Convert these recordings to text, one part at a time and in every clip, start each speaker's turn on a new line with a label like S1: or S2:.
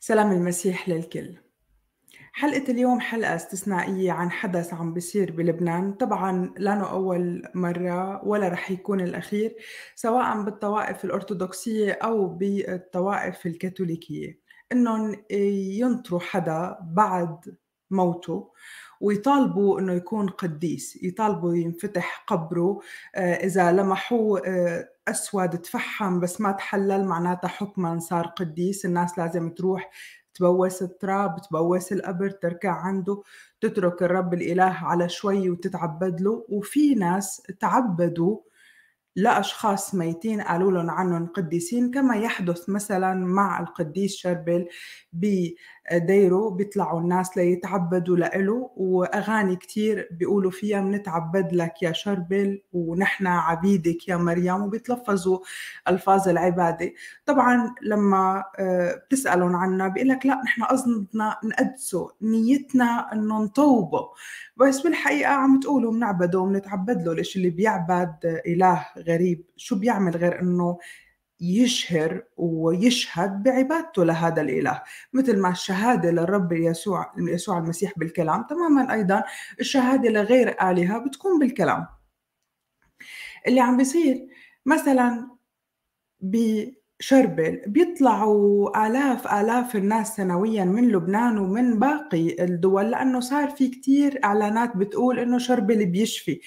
S1: سلام المسيح للكل حلقة اليوم حلقة استثنائية عن حدث عم بيصير بلبنان طبعا لانه أول مرة ولا رح يكون الأخير سواء بالطوائف الأرثوذكسية أو بالطوائف الكاثوليكية إنهم ينطروا حدا بعد موته ويطالبوا انه يكون قديس يطالبوا ينفتح قبره آه، اذا لمحوه آه، اسود تفحم بس ما تحلل معناتها حكما صار قديس الناس لازم تروح تبوس التراب تبوس القبر تركع عنده تترك الرب الإله على شوي وتتعبد له وفي ناس تعبدوا لأشخاص ميتين قالوا لهم عنهم قديسين كما يحدث مثلا مع القديس شربل ب ديرو بيطلعوا الناس ليتعبدوا لإله وأغاني كتير بيقولوا فيها بنتعبد لك يا شربل ونحن عبيدك يا مريم وبيتلفظوا ألفاظ العبادة طبعا لما آه، بتسألهم عنها بيقول لك لا نحن قصدنا نقدسه نيتنا انه نطوبه بس بالحقيقة عم تقولوا بنعبده وبنتعبد له ليش اللي بيعبد إله غريب شو بيعمل غير انه يشهر ويشهد بعبادته لهذا الاله مثل ما الشهاده للرب يسوع يسوع المسيح بالكلام تماما ايضا الشهاده لغير الهه بتكون بالكلام اللي عم بيصير مثلا بشربل بيطلعوا آلاف آلاف الناس سنويا من لبنان ومن باقي الدول لأنه صار في كتير إعلانات بتقول إنه شربل بيشفي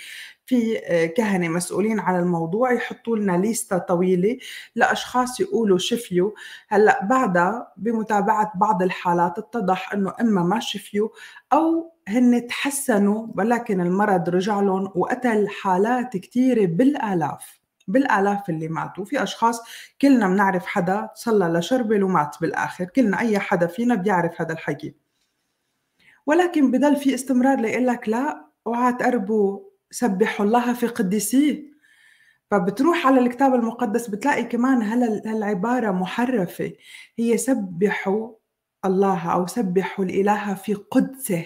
S1: في آه، كهنه مسؤولين على الموضوع يحطوا لنا ليستا طويله لاشخاص يقولوا شفيوا هلا بعدها بمتابعه بعض الحالات اتضح انه اما ما شفيوا او هن تحسنوا ولكن المرض رجع لهم وقتل حالات كثيره بالالاف بالالاف اللي ماتوا في اشخاص كلنا بنعرف حدا صلى لشربل ومات بالاخر كلنا اي حدا فينا بيعرف هذا الحكي ولكن بضل في استمرار ليقول لك لا اوعى تقربوا سبحوا الله في قدسيه فبتروح على الكتاب المقدس بتلاقي كمان هالعبارة محرفة هي سبحوا الله أو سبحوا الإله في قدسه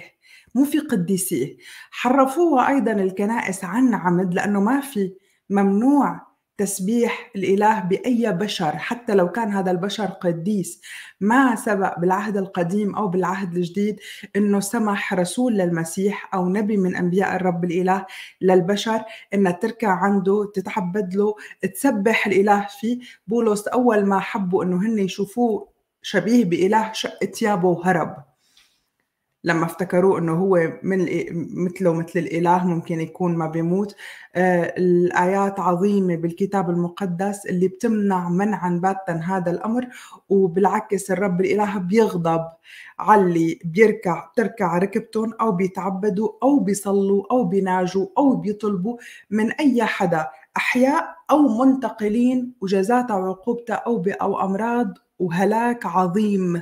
S1: مو في قدسيه حرفوها أيضا الكنائس عن عمد لأنه ما في ممنوع تسبيح الاله باي بشر حتى لو كان هذا البشر قديس ما سبق بالعهد القديم او بالعهد الجديد انه سمح رسول للمسيح او نبي من انبياء الرب الاله للبشر ان تركع عنده تتعبد له تسبح الاله فيه بولس اول ما حبوا انه هن يشوفوه شبيه باله شق ثيابه وهرب لما افتكروه انه هو من مثله مثل الاله ممكن يكون ما بيموت آه الايات عظيمه بالكتاب المقدس اللي بتمنع منعا باتا هذا الامر وبالعكس الرب الاله بيغضب على اللي بيركع تركع ركبتهم او بيتعبدوا او بيصلوا او بيناجوا او بيطلبوا من اي حدا احياء او منتقلين وجزاتها وعقوبتها او او امراض وهلاك عظيم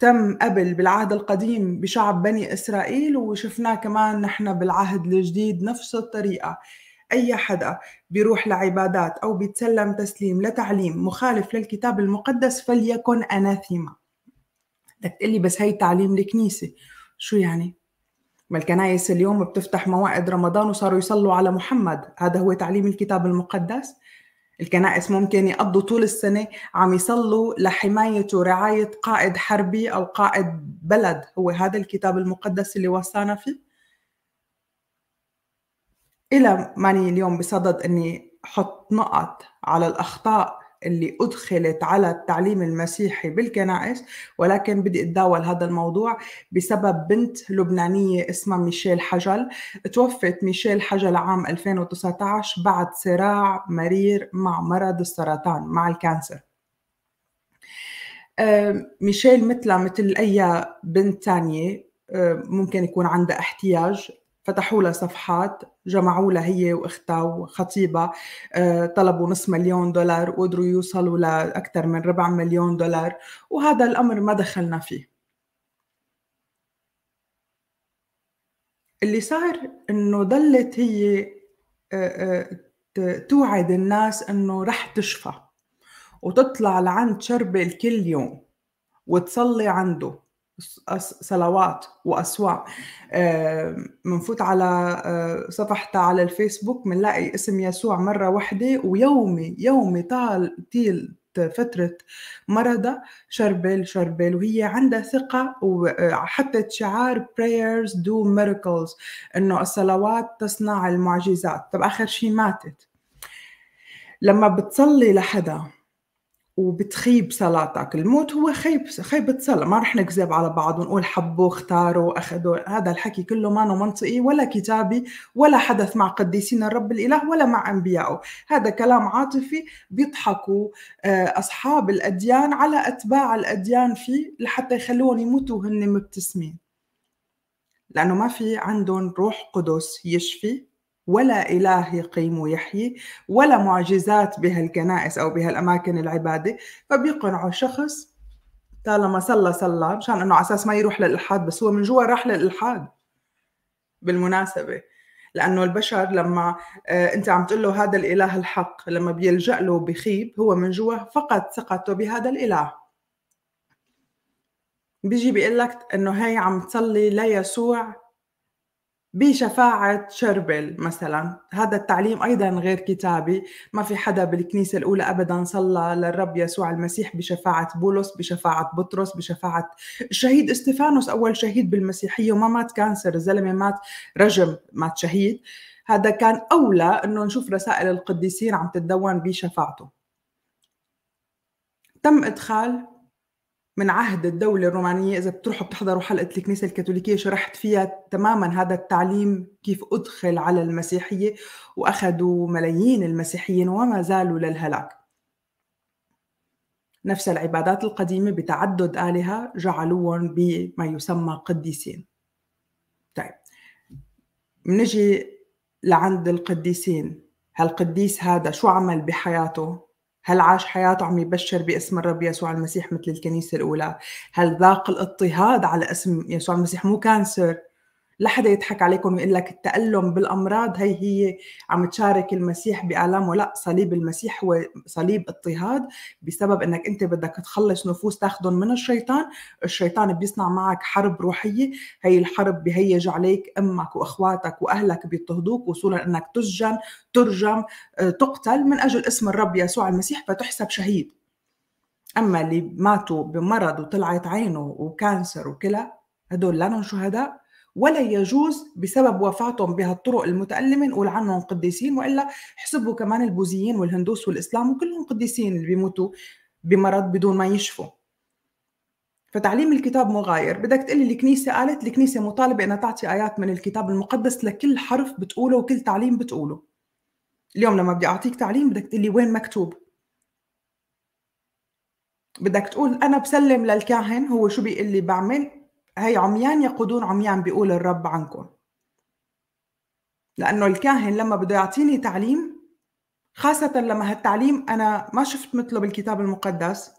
S1: تم قبل بالعهد القديم بشعب بني إسرائيل وشفناه كمان نحن بالعهد الجديد نفس الطريقة أي حدا بيروح لعبادات أو بيتسلم تسليم لتعليم مخالف للكتاب المقدس فليكن أناثيما بدك تقلي بس هي تعليم الكنيسة شو يعني؟ ما الكنايس اليوم بتفتح موعد رمضان وصاروا يصلوا على محمد هذا هو تعليم الكتاب المقدس الكنائس ممكن يقضوا طول السنة عم يصلوا لحماية ورعاية قائد حربي أو قائد بلد هو هذا الكتاب المقدس اللي وصانا فيه إلى ماني اليوم بصدد أني حط نقط على الأخطاء اللي أدخلت على التعليم المسيحي بالكنائس ولكن بدي أتداول هذا الموضوع بسبب بنت لبنانية اسمها ميشيل حجل توفت ميشيل حجل عام 2019 بعد صراع مرير مع مرض السرطان مع الكانسر آه، ميشيل مثلها مثل أي بنت تانية آه، ممكن يكون عندها احتياج فتحوا لها صفحات جمعوا لها هي واختها وخطيبها آه، طلبوا نص مليون دولار وقدروا يوصلوا لاكثر من ربع مليون دولار وهذا الامر ما دخلنا فيه اللي صار انه ضلت هي آه، آه، توعد الناس انه رح تشفى وتطلع لعند شربل كل يوم وتصلي عنده صلوات واسواع بنفوت على آه، صفحتها على الفيسبوك بنلاقي اسم يسوع مره واحده ويومي يومي طال طيل فترة مرضها شربل شربل وهي عندها ثقة وحطت آه، شعار prayers do miracles انه الصلوات تصنع المعجزات طب اخر شيء ماتت لما بتصلي لحدا وبتخيب صلاتك الموت هو خيب خيبة صلاة ما رح نكذب على بعض ونقول حبوا اختاروا أخذوا هذا الحكي كله ما منطقي ولا كتابي ولا حدث مع قديسين الرب الإله ولا مع أنبيائه هذا كلام عاطفي بيضحكوا آه، أصحاب الأديان على أتباع الأديان فيه لحتى يخلوهم يموتوا هن مبتسمين لأنه ما في عندهم روح قدس يشفي ولا إله يقيم ويحيي ولا معجزات بهالكنائس أو بهالأماكن العبادة فبيقنعوا شخص طالما صلى صلى مشان انه على اساس ما يروح للالحاد بس هو من جوا راح للالحاد بالمناسبه لانه البشر لما آه، انت عم تقول له هذا الاله الحق لما بيلجا له بخيب هو من جوا فقد ثقته بهذا الاله بيجي بيقول لك انه هي عم تصلي ليسوع بشفاعة شربل مثلا هذا التعليم أيضا غير كتابي ما في حدا بالكنيسة الأولى أبدا صلى للرب يسوع المسيح بشفاعة بولس بشفاعة بطرس بشفاعة الشهيد استفانوس أول شهيد بالمسيحية وما مات كانسر الزلمة مات رجم مات شهيد هذا كان أولى أنه نشوف رسائل القديسين عم تتدون بشفاعته تم إدخال من عهد الدولة الرومانية إذا بتروحوا بتحضروا حلقة الكنيسة الكاثوليكية شرحت فيها تماما هذا التعليم كيف أدخل على المسيحية وأخذوا ملايين المسيحيين وما زالوا للهلاك نفس العبادات القديمة بتعدد آلهة جعلوهم بما يسمى قديسين طيب منجي لعند القديسين هالقديس هذا شو عمل بحياته هل عاش حياته عم يبشر باسم الرب يسوع المسيح مثل الكنيسة الأولى هل ذاق الاضطهاد على اسم يسوع المسيح مو كانسر لا حدا يضحك عليكم ويقول لك التألم بالأمراض هي هي عم تشارك المسيح بآلامه لا صليب المسيح هو صليب اضطهاد بسبب أنك أنت بدك تخلص نفوس تاخذهم من الشيطان الشيطان بيصنع معك حرب روحية هي الحرب بهيج عليك أمك وأخواتك وأهلك بيضطهدوك وصولا أنك تسجن ترجم آه، تقتل من أجل اسم الرب يسوع المسيح فتحسب شهيد أما اللي ماتوا بمرض وطلعت عينه وكانسر وكلى هدول لانهم شهداء ولا يجوز بسبب وفاتهم بهالطرق المتألمة نقول عنهم قديسين وإلا حسبوا كمان البوذيين والهندوس والإسلام وكلهم قديسين اللي بيموتوا بمرض بدون ما يشفوا فتعليم الكتاب مغاير بدك تقلي الكنيسة قالت الكنيسة مطالبة أنها تعطي آيات من الكتاب المقدس لكل حرف بتقوله وكل تعليم بتقوله اليوم لما بدي أعطيك تعليم بدك تقلي وين مكتوب بدك تقول أنا بسلم للكاهن هو شو بيقول لي بعمل هي عميان يقودون عميان بيقول الرب عنكم لأنه الكاهن لما بده يعطيني تعليم خاصة لما هالتعليم أنا ما شفت مثله بالكتاب المقدس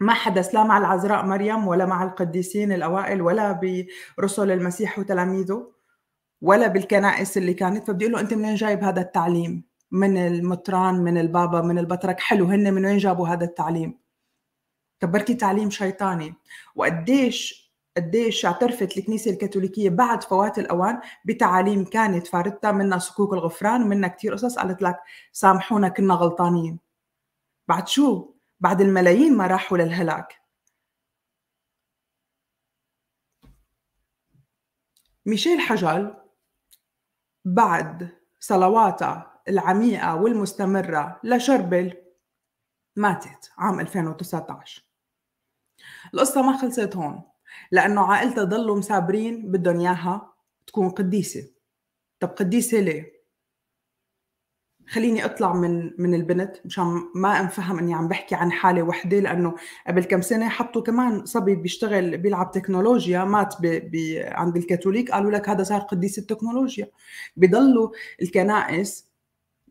S1: ما حدث لا مع العذراء مريم ولا مع القديسين الأوائل ولا برسل المسيح وتلاميذه ولا بالكنائس اللي كانت فبدي اقول له انت منين جايب هذا التعليم؟ من المطران من البابا من البطرك حلو هن من وين جابوا هذا التعليم؟ طب بركي تعليم شيطاني وقديش قديش اعترفت الكنيسة الكاثوليكية بعد فوات الأوان بتعاليم كانت فارتها منها صكوك الغفران ومنها كثير قصص قالت لك سامحونا كنا غلطانين بعد شو؟ بعد الملايين ما راحوا للهلاك ميشيل حجل بعد صلواتها العميقة والمستمرة لشربل ماتت عام 2019 القصة ما خلصت هون لانه عائلته ضلوا مسابرين بدهم اياها تكون قديسه طب قديسه ليه خليني اطلع من من البنت مشان ما انفهم اني عم بحكي عن حاله وحده لانه قبل كم سنه حطوا كمان صبي بيشتغل بيلعب تكنولوجيا مات بي بي عند الكاثوليك قالوا لك هذا صار قديس التكنولوجيا بضلوا الكنائس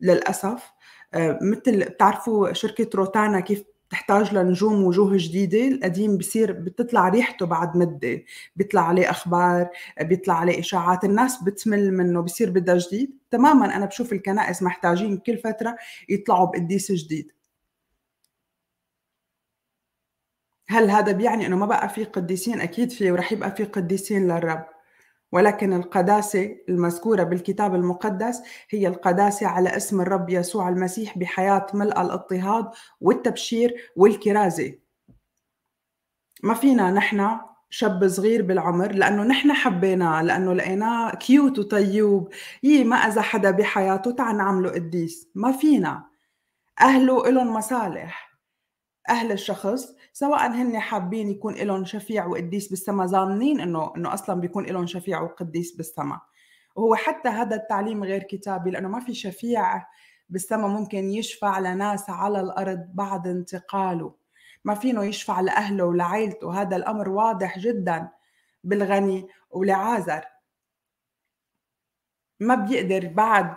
S1: للاسف آه، مثل بتعرفوا شركه روتانا كيف تحتاج لنجوم وجوه جديده القديم بصير بتطلع ريحته بعد مده بيطلع عليه اخبار بيطلع عليه اشاعات الناس بتمل منه بصير بدها جديد تماما انا بشوف الكنائس محتاجين كل فتره يطلعوا بقديس جديد هل هذا بيعني انه ما بقى في قديسين اكيد في ورح يبقى في قديسين للرب ولكن القداسة المذكورة بالكتاب المقدس هي القداسة على اسم الرب يسوع المسيح بحياة ملء الاضطهاد والتبشير والكرازة ما فينا نحن شاب صغير بالعمر لانه نحن حبيناه لانه لقيناه كيوت وطيوب يي إيه، ما اذى حدا بحياته تعال نعمله قديس ما فينا اهله لهم مصالح اهل الشخص سواء هن حابين يكون لهم شفيع وقديس بالسما ظانين انه انه اصلا بيكون لهم شفيع وقديس بالسما وهو حتى هذا التعليم غير كتابي لانه ما في شفيع بالسما ممكن يشفع لناس على الارض بعد انتقاله ما فينه يشفع لاهله ولعائلته هذا الامر واضح جدا بالغني ولعازر ما بيقدر بعد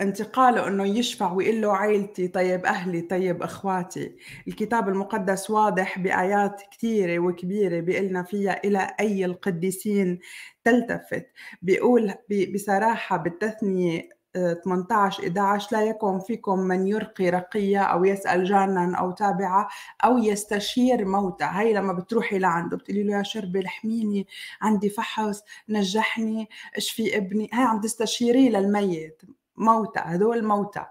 S1: انتقاله انه يشفع ويقول له عائلتي طيب اهلي طيب اخواتي الكتاب المقدس واضح بايات كثيره وكبيره بيقلنا فيها الى اي القديسين تلتفت بيقول بصراحه بالتثنيه 18 آه، 11 لا يكن فيكم من يرقي رقية أو يسأل جانا أو تابعة أو يستشير موتى هاي لما بتروحي لعنده بتقولي له يا شربي لحميني عندي فحص نجحني اشفي ابني هاي عم تستشيريه للميت موتى هذول موتى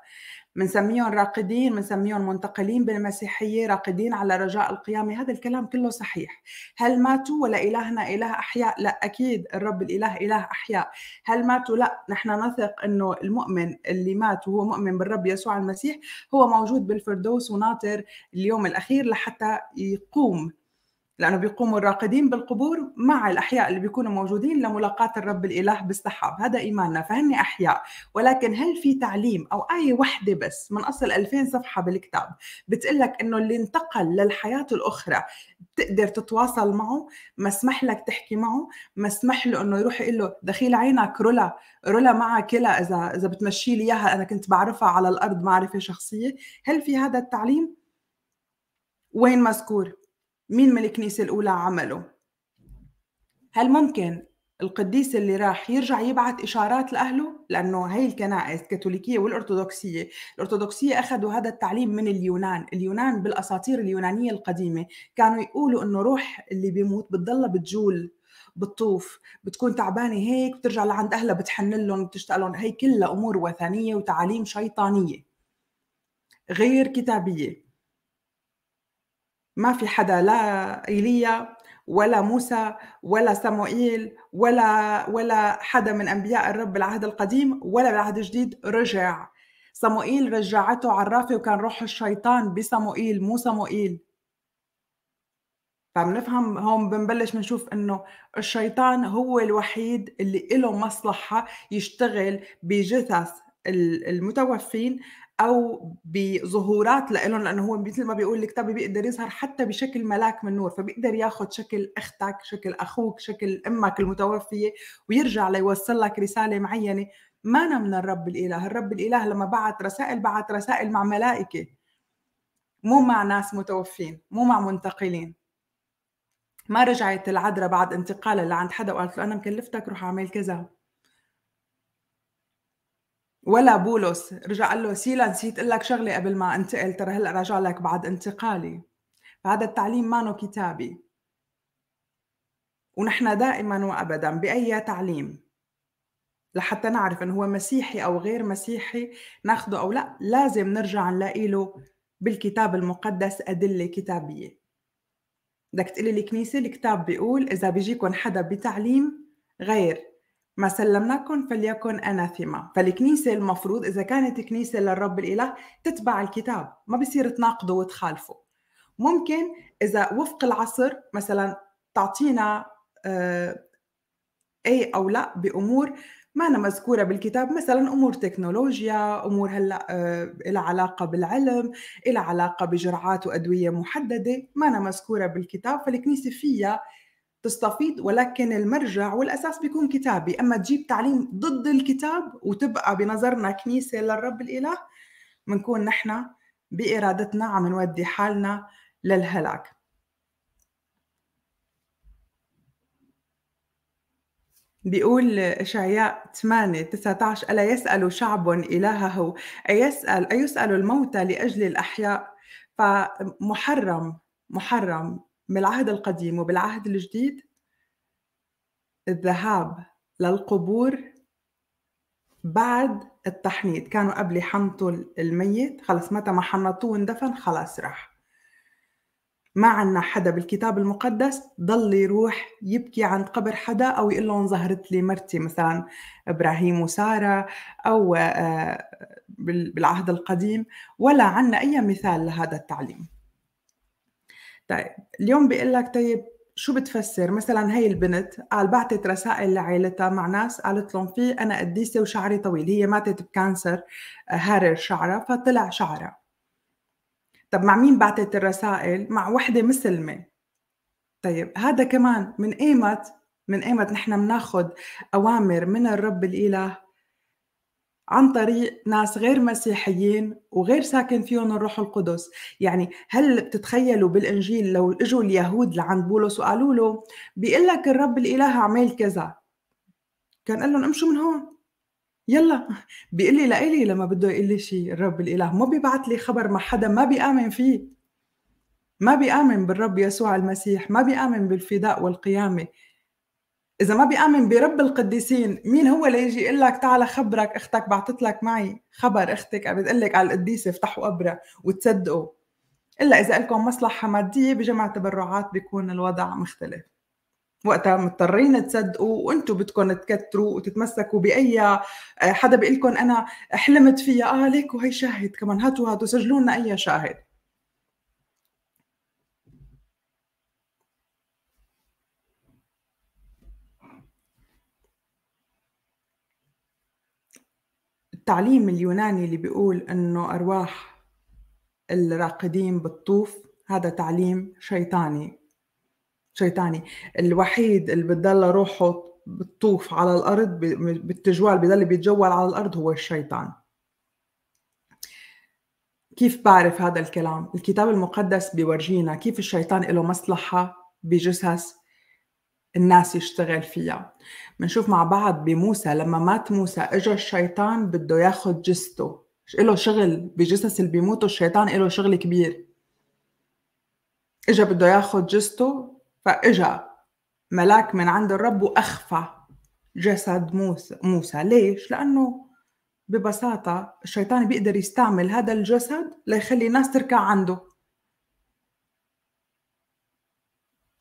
S1: بنسميهم راقدين بنسميهم منتقلين بالمسيحية راقدين على رجاء القيامة هذا الكلام كله صحيح هل ماتوا ولا إلهنا إله أحياء لا أكيد الرب الإله إله أحياء هل ماتوا لا نحن نثق أنه المؤمن اللي مات وهو مؤمن بالرب يسوع المسيح هو موجود بالفردوس وناطر اليوم الأخير لحتى يقوم لانه بيقوموا الراقدين بالقبور مع الاحياء اللي بيكونوا موجودين لملاقاه الرب الاله بالسحاب هذا ايماننا فهن احياء ولكن هل في تعليم او ايه وحده بس من اصل 2000 صفحه بالكتاب بتقول لك انه اللي انتقل للحياه الاخرى بتقدر تتواصل معه مسمح لك تحكي معه مسمح له انه يروح يقول له دخيل عينك رولا رولا معك كلا اذا اذا بتمشي لي اياها انا كنت بعرفها على الارض معرفه شخصيه هل في هذا التعليم وين مذكور مين من الكنيسة الأولى عمله هل ممكن القديس اللي راح يرجع يبعث إشارات لأهله لأنه هي الكنائس الكاثوليكية والأرثوذكسية الأرثوذكسية أخذوا هذا التعليم من اليونان اليونان بالأساطير اليونانية القديمة كانوا يقولوا أنه روح اللي بيموت بتضلها بتجول بتطوف بتكون تعبانه هيك بترجع لعند اهلها بتحن لهم بتشتاق لهم هي كلها امور وثنيه وتعاليم شيطانيه غير كتابيه ما في حدا لا ايليا ولا موسى ولا سموئيل ولا ولا حدا من انبياء الرب بالعهد القديم ولا بالعهد الجديد رجع صموئيل رجعته عرافه وكان روح الشيطان بصموئيل مو صموئيل فبنفهم هون بنبلش بنشوف انه الشيطان هو الوحيد اللي له مصلحه يشتغل بجثث المتوفين او بظهورات لهم لانه هو مثل ما بيقول الكتاب بيقدر يظهر حتى بشكل ملاك من نور فبيقدر ياخذ شكل اختك شكل اخوك شكل امك المتوفيه ويرجع ليوصل لك رساله معينه ما من الرب الاله الرب الاله لما بعت رسائل بعت رسائل مع ملائكه مو مع ناس متوفين مو مع منتقلين ما رجعت العذراء بعد انتقالها لعند حدا وقالت له انا مكلفتك روح اعمل كذا ولا بولس رجع قال له سيلا نسيت اقول لك شغله قبل ما انتقل ترى هلا راجع لك بعد انتقالي فهذا التعليم مانو كتابي ونحن دائما وابدا باي تعليم لحتى نعرف انه هو مسيحي او غير مسيحي ناخده او لا لازم نرجع نلاقي له بالكتاب المقدس ادله كتابيه بدك تقولي الكنيسه الكتاب بيقول اذا بيجيكم حدا بتعليم غير ما سلمناكم فليكن أناثما فالكنيسة المفروض إذا كانت كنيسة للرب الإله تتبع الكتاب ما بصير تناقضه وتخالفه ممكن إذا وفق العصر مثلا تعطينا أي آه، أو لا بأمور ما أنا مذكورة بالكتاب مثلا أمور تكنولوجيا أمور هلأ آه، إلى علاقة بالعلم إلى علاقة بجرعات وأدوية محددة ما أنا مذكورة بالكتاب فالكنيسة فيها تستفيض ولكن المرجع والاساس بيكون كتابي اما تجيب تعليم ضد الكتاب وتبقى بنظرنا كنيسه للرب الاله بنكون نحن بارادتنا عم نودي حالنا للهلاك بيقول إشعياء 8 19 ألا يسأل شعب إلهه أيسأل أيسأل الموتى لأجل الأحياء فمحرم محرم من العهد القديم وبالعهد الجديد الذهاب للقبور بعد التحنيط كانوا قبل يحنطوا الميت خلص متى ما حنطوه واندفن خلاص راح ما عنا حدا بالكتاب المقدس ضل يروح يبكي عند قبر حدا او يقول لهم ظهرت لي مرتي مثلا ابراهيم وساره او آه، بالعهد القديم ولا عنا اي مثال لهذا التعليم طيب اليوم بيقول لك طيب شو بتفسر مثلا هي البنت قال بعتت رسائل لعائلتها مع ناس قالت لهم في انا قديسه وشعري طويل هي ماتت بكانسر هارر آه، شعرها فطلع شعرها طب مع مين بعتت الرسائل مع وحده مسلمه طيب هذا كمان من ايمت من ايمت نحن بناخذ اوامر من الرب الاله عن طريق ناس غير مسيحيين وغير ساكن فيهم الروح القدس يعني هل بتتخيلوا بالانجيل لو اجوا اليهود لعند بولس وقالوا له بيقول لك الرب الاله عمل كذا كان قال لهم امشوا من هون يلا بيقول لي لإلي لما بده يقول لي شيء الرب الاله ما بيبعت لي خبر مع حدا ما بيامن فيه ما بيامن بالرب يسوع المسيح ما بيامن بالفداء والقيامه اذا ما بيامن برب القديسين مين هو ليجي يقول لك تعال خبرك اختك بعثت لك معي خبر اختك عم بتقول لك على القديسه افتحوا قبره وتصدقوا الا اذا لكم مصلحه ماديه بجمع تبرعات بيكون الوضع مختلف وقتها مضطرين تصدقوا وانتم بدكم تكتروا وتتمسكوا باي آه، حدا بيقول لكم انا حلمت فيها اه ليكوا هي شاهد كمان هاتوا هاتوا سجلوا لنا اي شاهد التعليم اليوناني اللي بيقول انه ارواح الراقدين بتطوف هذا تعليم شيطاني شيطاني الوحيد اللي بتضل روحه بتطوف على الارض بالتجوال بضل بيتجول على الارض هو الشيطان كيف بعرف هذا الكلام الكتاب المقدس بيورجينا كيف الشيطان له مصلحه بجثث الناس يشتغل فيها بنشوف مع بعض بموسى لما مات موسى اجى الشيطان بده ياخذ جثته له شغل بجثث اللي بيموتوا الشيطان له شغل كبير اجى بده ياخذ جثته فاجى ملاك من عند الرب واخفى جسد موسى موسى ليش لانه ببساطه الشيطان بيقدر يستعمل هذا الجسد ليخلي الناس تركع عنده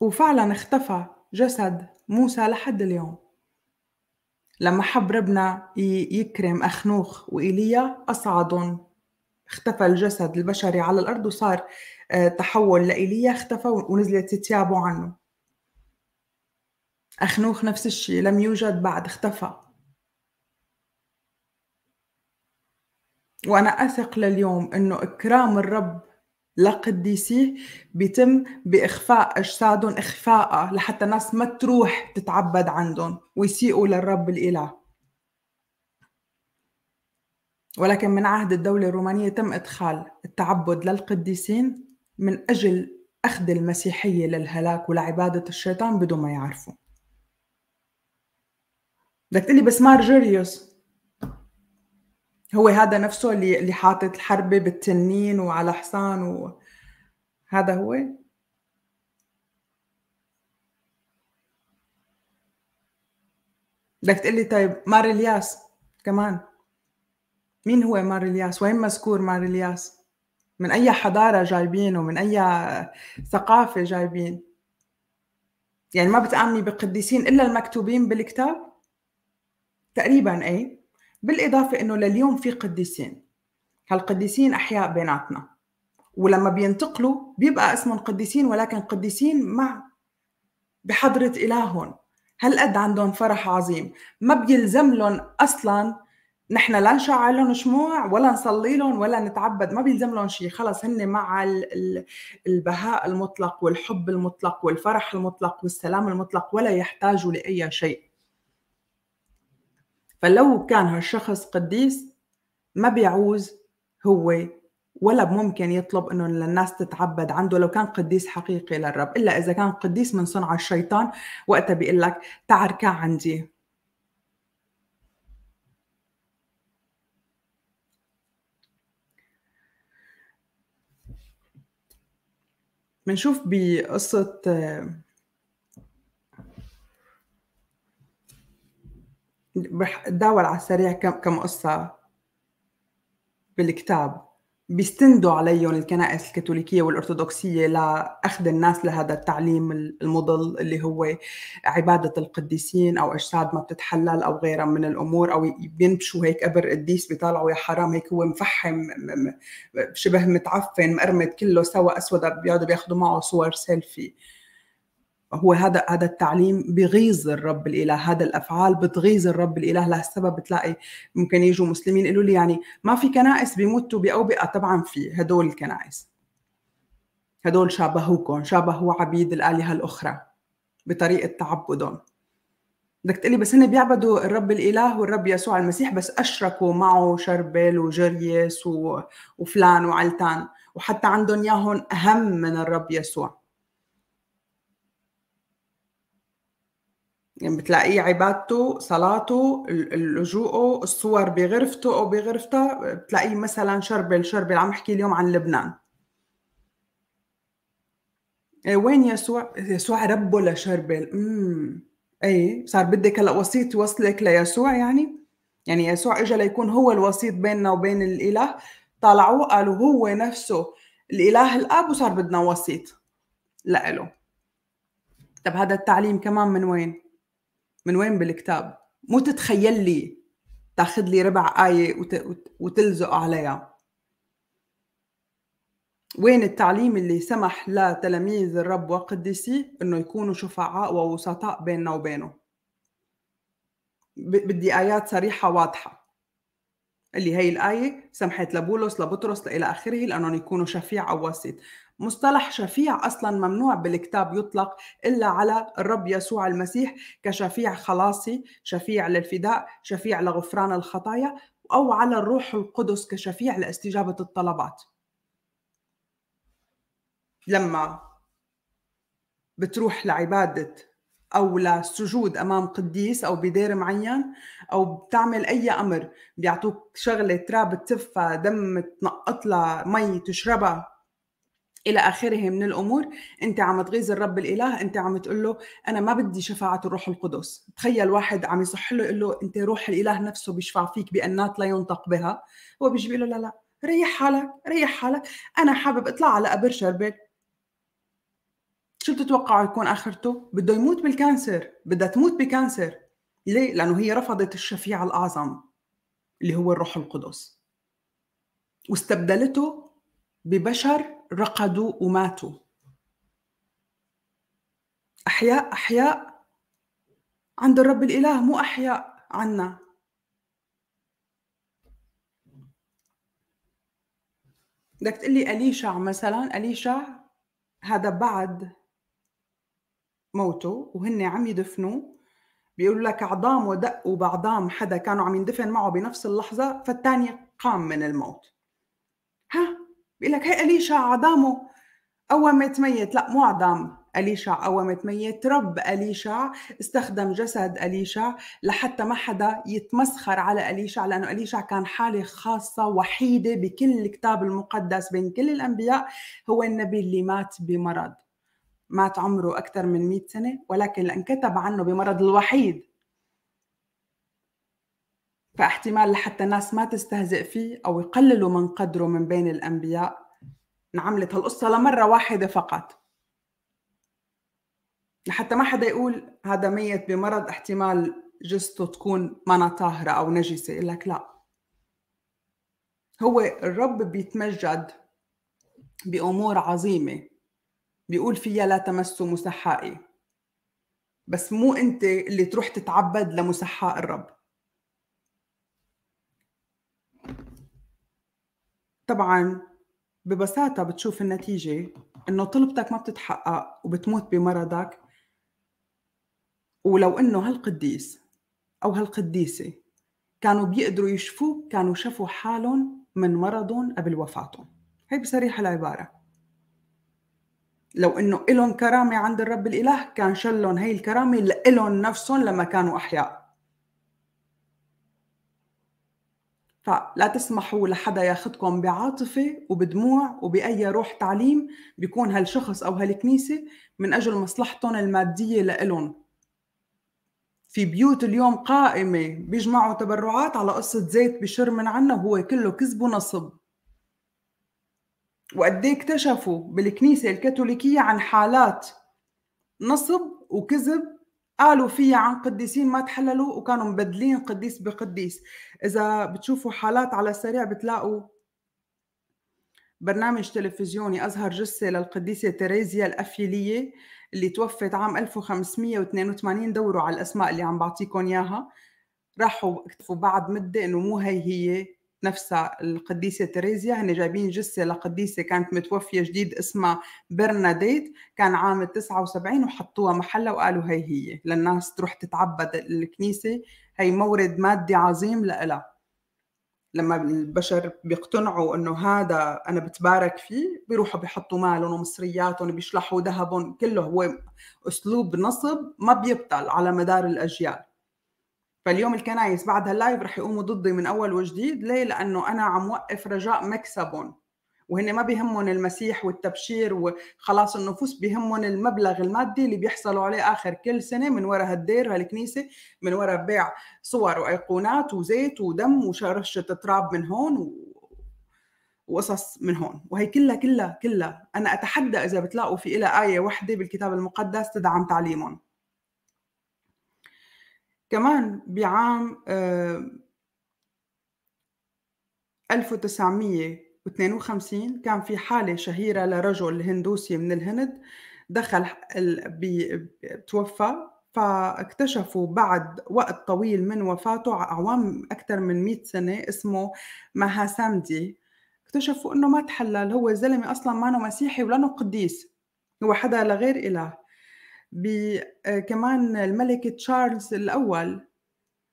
S1: وفعلا اختفى جسد موسى لحد اليوم لما حب ربنا يكرم أخنوخ وإيليا أصعدهم اختفى الجسد البشري على الأرض وصار آه، تحول لإيليا اختفى ونزلت ثيابه عنه أخنوخ نفس الشيء لم يوجد بعد اختفى وأنا أثق لليوم أنه إكرام الرب لقديسيه بيتم بإخفاء أجسادهم إخفاء لحتى الناس ما تروح تتعبد عندهم ويسيئوا للرب الإله ولكن من عهد الدولة الرومانية تم إدخال التعبد للقديسين من أجل أخذ المسيحية للهلاك ولعبادة الشيطان بدون ما يعرفوا بدك تقلي بس مار هو هذا نفسه اللي اللي حاطط الحربة بالتنين وعلى حصان وهذا هو؟ بدك تقول لي طيب مار الياس كمان مين هو مار الياس؟ وين مذكور مار الياس؟ من أي حضارة جايبينه؟ من أي ثقافة جايبين؟ يعني ما بتآمني بقديسين إلا المكتوبين بالكتاب؟ تقريبا إيه بالاضافه انه لليوم في قديسين هالقديسين احياء بيناتنا ولما بينتقلوا بيبقى اسمهم قديسين ولكن قديسين مع بحضره الههم هالقد عندهم فرح عظيم ما بيلزم لهم اصلا نحن لا نشعل لهم شموع ولا نصلي لهم ولا نتعبد ما بيلزم لهم شيء خلص هن مع البهاء المطلق والحب المطلق والفرح المطلق والسلام المطلق ولا يحتاجوا لاي شيء فلو كان هالشخص قديس ما بيعوز هو ولا ممكن يطلب انه للناس تتعبد عنده لو كان قديس حقيقي للرب الا اذا كان قديس من صنع الشيطان وقتها بيقول لك تعركع عندي بنشوف بقصة رح اتداول على السريع كم كم قصه بالكتاب بيستندوا عليهم الكنائس الكاثوليكية والأرثوذكسية لأخذ الناس لهذا التعليم المضل اللي هو عبادة القديسين أو أجساد ما بتتحلل أو غيرها من الأمور أو بينبشوا هيك قبر قديس بيطلعوا يا حرام هيك هو مفحم شبه متعفن مقرمد كله سوا أسود بيقعدوا بياخذوا معه صور سيلفي هو هذا هذا التعليم بغيظ الرب الاله هذا الافعال بتغيظ الرب الاله لهالسبب بتلاقي ممكن يجوا مسلمين يقولوا لي يعني ما في كنائس بيموتوا باوبئه طبعا في هدول الكنائس هدول شابهوكم شابهوا عبيد الالهه الاخرى بطريقه تعبدهم بدك تقلي بس هن بيعبدوا الرب الاله والرب يسوع المسيح بس اشركوا معه شربل وجريس وفلان وعلتان وحتى عندهم ياهن اهم من الرب يسوع يعني بتلاقيه عبادته صلاته لجوءه الصور بغرفته او بغرفتها بتلاقيه مثلا شربل شربل عم احكي اليوم عن لبنان إيه وين يسوع يسوع ربه لشربل امم اي صار بدك هلا وسيط يوصلك ليسوع يعني يعني يسوع اجى ليكون هو الوسيط بيننا وبين الاله طلعوا قالوا هو نفسه الاله الاب وصار بدنا وسيط لإله طب هذا التعليم كمان من وين من وين بالكتاب مو تتخيل لي تاخذ لي ربع آية وت... وتلزق عليها وين التعليم اللي سمح لتلاميذ الرب وقدسي انه يكونوا شفعاء ووسطاء بيننا وبينه ب... بدي آيات صريحة واضحة اللي هي الآية سمحت لبولس لبطرس إلى آخره لأنهم يكونوا شفيع أو وسيط مصطلح شفيع اصلا ممنوع بالكتاب يطلق الا على الرب يسوع المسيح كشفيع خلاصي، شفيع للفداء، شفيع لغفران الخطايا او على الروح القدس كشفيع لاستجابه الطلبات. لما بتروح لعباده او لسجود امام قديس او بدير معين او بتعمل اي امر بيعطوك شغله تراب تفة دم تنقط لها مي تشربها الى اخره من الامور انت عم تغيظ الرب الاله انت عم تقول له انا ما بدي شفاعه الروح القدس تخيل واحد عم يصح له يقول له انت روح الاله نفسه بيشفع فيك بانات لا ينطق بها هو بيجي بيقول له لا لا ريح حالك ريح حالك انا حابب اطلع على قبر شربل شو بتتوقعوا يكون اخرته بده يموت بالكانسر بدها تموت بكانسر ليه لانه هي رفضت الشفيع الاعظم اللي هو الروح القدس واستبدلته ببشر رقدوا وماتوا أحياء أحياء عند الرب الإله مو أحياء عنا بدك تقول لي أليشع مثلا أليشع هذا بعد موته وهن عم يدفنوه بيقول لك عظام ودق بعظام حدا كانوا عم يندفن معه بنفس اللحظة فالثاني قام من الموت ها بيقول لك هي أليشا عظامه قومت ميت لا مو عظام أليشا قومت ميت رب أليشا استخدم جسد أليشا لحتى ما حدا يتمسخر على أليشا لأنه أليشا كان حالة خاصة وحيدة بكل الكتاب المقدس بين كل الأنبياء هو النبي اللي مات بمرض مات عمره أكثر من 100 سنة ولكن اللي انكتب عنه بمرض الوحيد فاحتمال لحتى الناس ما تستهزئ فيه أو يقللوا من قدره من بين الأنبياء انعملت هالقصة لمرة واحدة فقط لحتى ما حدا يقول هذا ميت بمرض احتمال جثته تكون مانا طاهرة أو نجسة يقول لك لا هو الرب بيتمجد بأمور عظيمة بيقول فيها لا تمسوا مسحائي بس مو أنت اللي تروح تتعبد لمسحاء الرب طبعا ببساطة بتشوف النتيجة إنه طلبتك ما بتتحقق وبتموت بمرضك ولو إنه هالقديس أو هالقديسة كانوا بيقدروا يشفوك كانوا شفوا حالهم من مرضهم قبل وفاتهم هي بصريح العبارة لو إنه إلهم كرامة عند الرب الإله كان شلهم هي الكرامة لإلهم نفسهم لما كانوا أحياء فلا تسمحوا لحدا ياخذكم بعاطفة وبدموع وبأي روح تعليم بيكون هالشخص أو هالكنيسة من أجل مصلحتهم المادية لإلهم في بيوت اليوم قائمة بيجمعوا تبرعات على قصة زيت بشر من عنا وهو كله كذب ونصب وقد إيه اكتشفوا بالكنيسة الكاثوليكية عن حالات نصب وكذب قالوا فيها عن قديسين ما تحللوا وكانوا مبدلين قديس بقديس اذا بتشوفوا حالات على السريع بتلاقوا برنامج تلفزيوني أظهر جثة للقديسة تيريزيا الأفيلية اللي توفت عام 1582 دوروا على الأسماء اللي عم بعطيكم إياها راحوا اكتفوا بعد مدة إنه مو هي هي نفسها القديسة تريزيا هن يعني جايبين جثة لقديسة كانت متوفية جديد اسمها برناديت كان عام 79 وحطوها محلها وقالوا هي هي للناس تروح تتعبد الكنيسة هي مورد مادي عظيم لإلها لما البشر بيقتنعوا انه هذا انا بتبارك فيه بيروحوا بيحطوا مالهم ومصرياتهم بيشلحوا ذهبهم كله هو اسلوب نصب ما بيبطل على مدار الاجيال فاليوم الكنايس بعد هاللايف رح يقوموا ضدي من اول وجديد ليه لانه انا عم وقف رجاء مكسبهم وهن ما بيهمهم المسيح والتبشير وخلاص النفوس بيهمهم المبلغ المادي اللي بيحصلوا عليه اخر كل سنه من وراء هالدير هالكنيسه من وراء بيع صور وايقونات وزيت ودم وشرشة تراب من هون و... وقصص من هون وهي كلها كلها كلها انا اتحدى اذا بتلاقوا في لها ايه وحده بالكتاب المقدس تدعم تعليمهم كمان بعام 1952 آه، كان في حالة شهيرة لرجل هندوسي من الهند دخل توفى فاكتشفوا بعد وقت طويل من وفاته أعوام أكثر من 100 سنة اسمه مهاسامدي اكتشفوا انه ما تحلل هو زلمة اصلا ما مسيحي ولا قديس هو حدا لغير اله آه، كمان الملك تشارلز الأول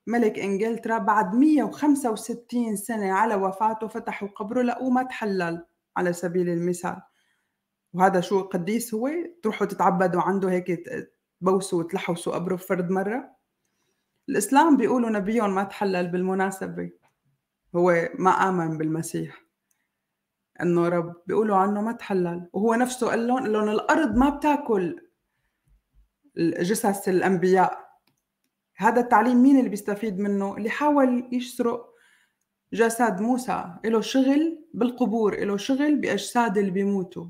S1: ملك إنجلترا بعد 165 سنة على وفاته فتحوا قبره لقوه ما تحلل على سبيل المثال وهذا شو قديس هو تروحوا تتعبدوا عنده هيك تبوسوا وتلحوسوا قبره فرد مرة الإسلام بيقولوا نبيهم ما تحلل بالمناسبة هو ما آمن بالمسيح انه رب بيقولوا عنه ما تحلل وهو نفسه قال لهم قال لهم الارض ما بتاكل جثث الانبياء هذا التعليم مين اللي بيستفيد منه اللي حاول يسرق جسد موسى له شغل بالقبور له شغل باجساد اللي بيموتوا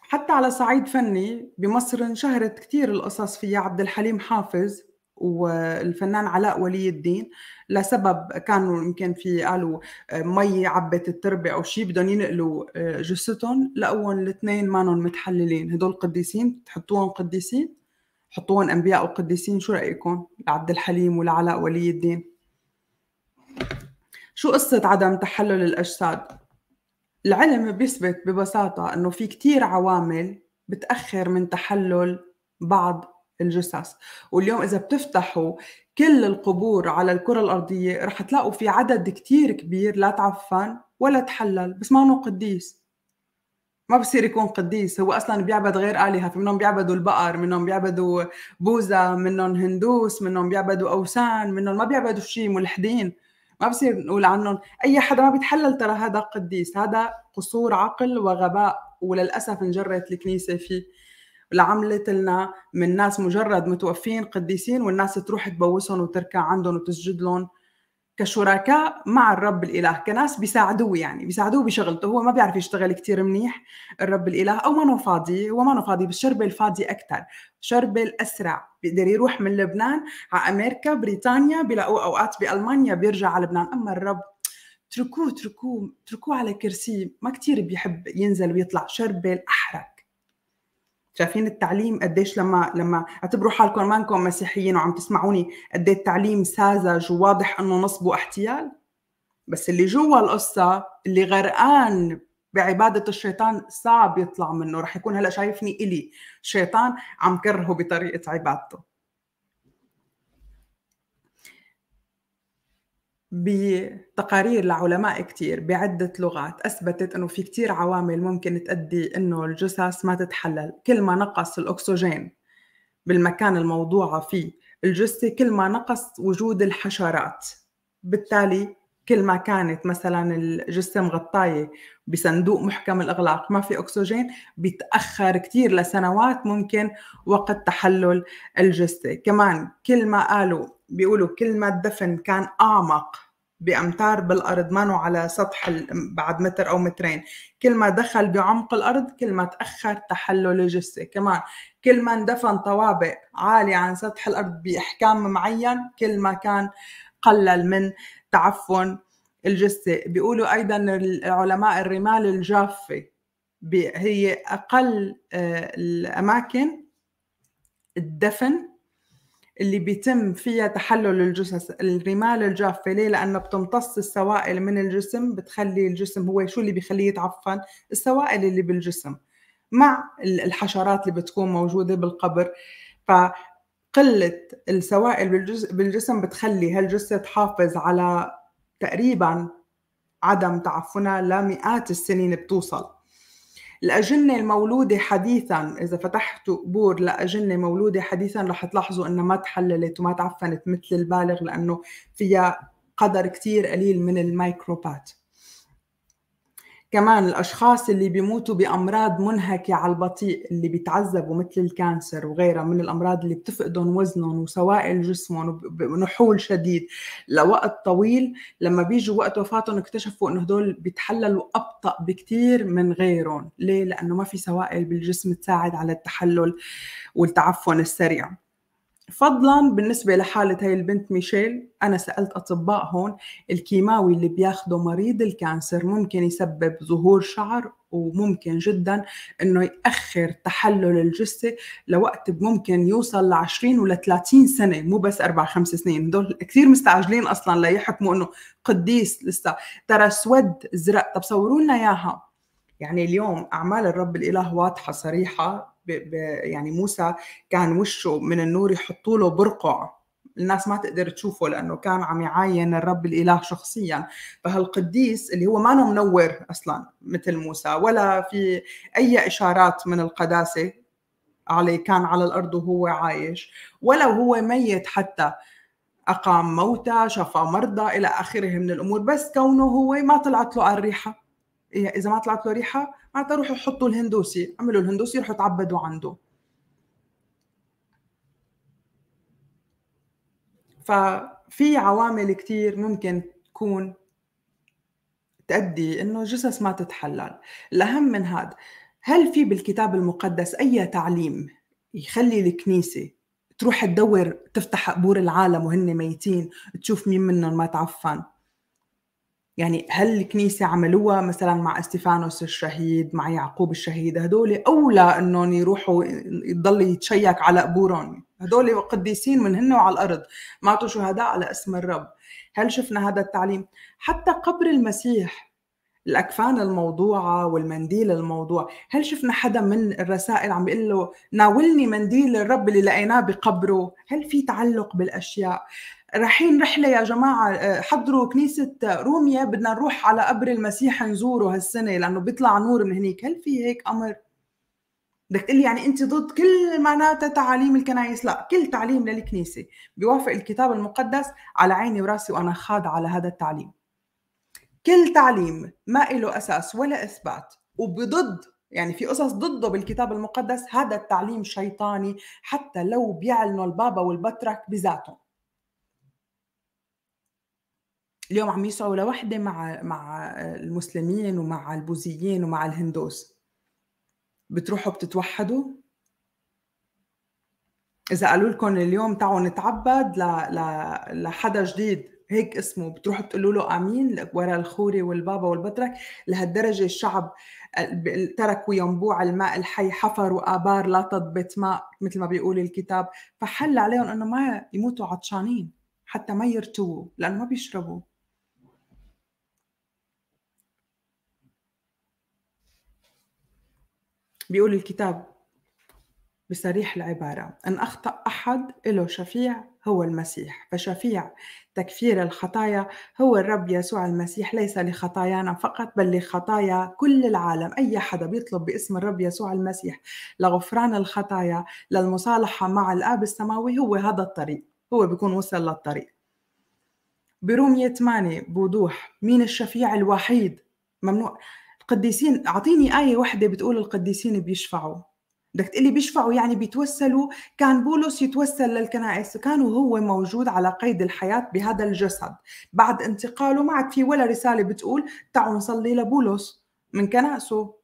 S1: حتى على صعيد فني بمصر انشهرت كثير القصص فيها عبد الحليم حافظ والفنان علاء ولي الدين لسبب كانوا يمكن في قالوا آه، مي عبت التربه او شيء بدهم ينقلوا آه، جثتهم لقوهم الاثنين مانن متحللين هدول قديسين تحطوهم قديسين حطوهم انبياء وقديسين شو رايكم لعبد الحليم ولعلاء ولي الدين شو قصه عدم تحلل الاجساد العلم بيثبت ببساطه انه في كتير عوامل بتاخر من تحلل بعض الجثث واليوم إذا بتفتحوا كل القبور على الكرة الأرضية رح تلاقوا في عدد كتير كبير لا تعفن ولا تحلل بس ما هو قديس ما بصير يكون قديس هو اصلا بيعبد غير الهه فمنهم بيعبدوا البقر منهم بيعبدوا بوزا منهم هندوس منهم بيعبدوا اوثان منهم ما بيعبدوا شيء ملحدين ما بصير نقول عنهم اي حدا ما بيتحلل ترى هذا قديس هذا قصور عقل وغباء وللاسف انجرت الكنيسه فيه لعملت لنا من ناس مجرد متوفين قديسين والناس تروح تبوسهم وتركع عندهم وتسجد لهم كشركاء مع الرب الاله كناس بيساعدوه يعني بيساعدوه بشغلته هو ما بيعرف يشتغل كثير منيح الرب الاله او ما فاضي هو ما فاضي بالشرب الفاضي اكثر شرب الاسرع بيقدر يروح من لبنان على امريكا بريطانيا بيلاقوه اوقات بالمانيا بيرجع على لبنان اما الرب اتركوه اتركوه اتركوه على كرسي ما كثير بيحب ينزل ويطلع شربل الاحرق شايفين التعليم قديش لما لما اعتبروا حالكم مانكم مسيحيين وعم تسمعوني قد التعليم ساذج وواضح انه نصب واحتيال بس اللي جوا القصه اللي غرقان بعبادة الشيطان صعب يطلع منه رح يكون هلا شايفني إلي شيطان عم كرهه بطريقة عبادته بتقارير لعلماء كتير بعدة لغات أثبتت أنه في كتير عوامل ممكن تؤدي أنه الجثث ما تتحلل كل ما نقص الأكسجين بالمكان الموضوعة فيه الجثة كل ما نقص وجود الحشرات بالتالي كل ما كانت مثلا الجثة مغطاية بصندوق محكم الإغلاق ما في أكسجين بيتأخر كتير لسنوات ممكن وقت تحلل الجثة كمان كل ما قالوا بيقولوا كل ما الدفن كان أعمق بأمتار بالأرض ما على سطح بعد متر أو مترين كل ما دخل بعمق الأرض كل ما تأخر تحلل الجثة كمان كل ما اندفن طوابق عالية عن سطح الأرض بإحكام معين كل ما كان قلل من تعفن الجثة بيقولوا أيضا العلماء الرمال الجافة هي أقل آه، الأماكن الدفن اللي بيتم فيها تحلل الجثث الرمال الجافة ليه؟ لأنه بتمتص السوائل من الجسم بتخلي الجسم هو شو اللي بيخليه يتعفن؟ السوائل اللي بالجسم مع الحشرات اللي بتكون موجودة بالقبر فقلة السوائل بالجسم بتخلي هالجثة تحافظ على تقريبا عدم تعفنها لمئات السنين بتوصل الأجنة المولودة حديثا إذا فتحتوا قبور لأجنة مولودة حديثا رح تلاحظوا إنها ما تحللت وما تعفنت مثل البالغ لأنه فيها قدر كتير قليل من الميكروبات كمان الاشخاص اللي بيموتوا بامراض منهكه على البطيء اللي بيتعذبوا مثل الكانسر وغيرها من الامراض اللي بتفقدهم وزنهم وسوائل جسمهم ونحول شديد لوقت طويل لما بيجوا وقت وفاتهم اكتشفوا انه هدول بيتحللوا ابطا بكثير من غيرهم ليه لانه ما في سوائل بالجسم تساعد على التحلل والتعفن السريع فضلا بالنسبه لحاله هاي البنت ميشيل انا سالت اطباء هون الكيماوي اللي بياخده مريض الكانسر ممكن يسبب ظهور شعر وممكن جدا انه ياخر تحلل الجثه لوقت ممكن يوصل ل 20 ول 30 سنه مو بس اربع خمس سنين دول كثير مستعجلين اصلا ليحكموا انه قديس لسه ترى سود ازرق طب صوروا لنا اياها يعني اليوم اعمال الرب الاله واضحه صريحه ب ب يعني موسى كان وشه من النور يحطوا له برقع الناس ما تقدر تشوفه لانه كان عم يعاين الرب الاله شخصيا فهالقديس اللي هو ما منور اصلا مثل موسى ولا في اي اشارات من القداسه عليه كان على الارض وهو عايش ولو هو ميت حتى اقام موتى شفى مرضى الى اخره من الامور بس كونه هو ما طلعت له الريحه اذا ما طلعت له ريحه معناتها روحوا حطوا الهندوسي عملوا الهندوسي روحوا تعبدوا عنده ففي عوامل كتير ممكن تكون تأدي انه جثث ما تتحلل الاهم من هذا هل في بالكتاب المقدس اي تعليم يخلي الكنيسه تروح تدور تفتح قبور العالم وهن ميتين تشوف مين منهم ما تعفن يعني هل الكنيسة عملوها مثلا مع استيفانوس الشهيد مع يعقوب الشهيد هدول أولى أنهم يروحوا يضل يتشيك على قبورهم هدول قديسين من هن وعلى الأرض ماتوا شهداء على اسم الرب هل شفنا هذا التعليم حتى قبر المسيح الأكفان الموضوعة والمنديل الموضوع هل شفنا حدا من الرسائل عم بيقول له ناولني منديل الرب اللي لقيناه بقبره هل في تعلق بالأشياء رايحين رحله يا جماعه آه، حضروا كنيسه آه، روميا بدنا نروح على قبر المسيح نزوره هالسنه لانه بيطلع نور من هنيك هل في هيك امر بدك تقولي يعني انت ضد كل معناتها تعاليم الكنائس لا كل تعليم للكنيسه بيوافق الكتاب المقدس على عيني وراسي وانا خاضعه لهذا التعليم كل تعليم ما له اساس ولا اثبات وبضد يعني في قصص ضده بالكتاب المقدس هذا التعليم شيطاني حتى لو بيعلنوا البابا والبطرك بذاتهم اليوم عم يسعوا لوحدة مع مع المسلمين ومع البوذيين ومع الهندوس بتروحوا بتتوحدوا إذا قالوا لكم اليوم تعوا نتعبد ل... ل... لحدا جديد هيك اسمه بتروحوا بتقولوا له امين ورا الخوري والبابا والبطرك لهالدرجه الشعب تركوا ينبوع الماء الحي حفروا ابار لا تضبط ماء مثل ما بيقول الكتاب فحل عليهم انه ما يموتوا عطشانين حتى ما يرتووا لانه ما بيشربوا بيقول الكتاب بصريح العبارة أن أخطأ أحد له شفيع هو المسيح فشفيع تكفير الخطايا هو الرب يسوع المسيح ليس لخطايانا فقط بل لخطايا كل العالم أي حدا بيطلب باسم الرب يسوع المسيح لغفران الخطايا للمصالحة مع الآب السماوي هو هذا الطريق هو بيكون وصل للطريق برومية 8 بوضوح مين الشفيع الوحيد ممنوع قديسين اعطيني ايه واحده بتقول القديسين بيشفعوا بدك تقلي بيشفعوا يعني بيتوسلوا كان بولس يتوسل للكنائس كان هو موجود على قيد الحياة بهذا الجسد بعد انتقاله ما عاد في ولا رسالة بتقول تعالوا نصلي لبولس من كنائسه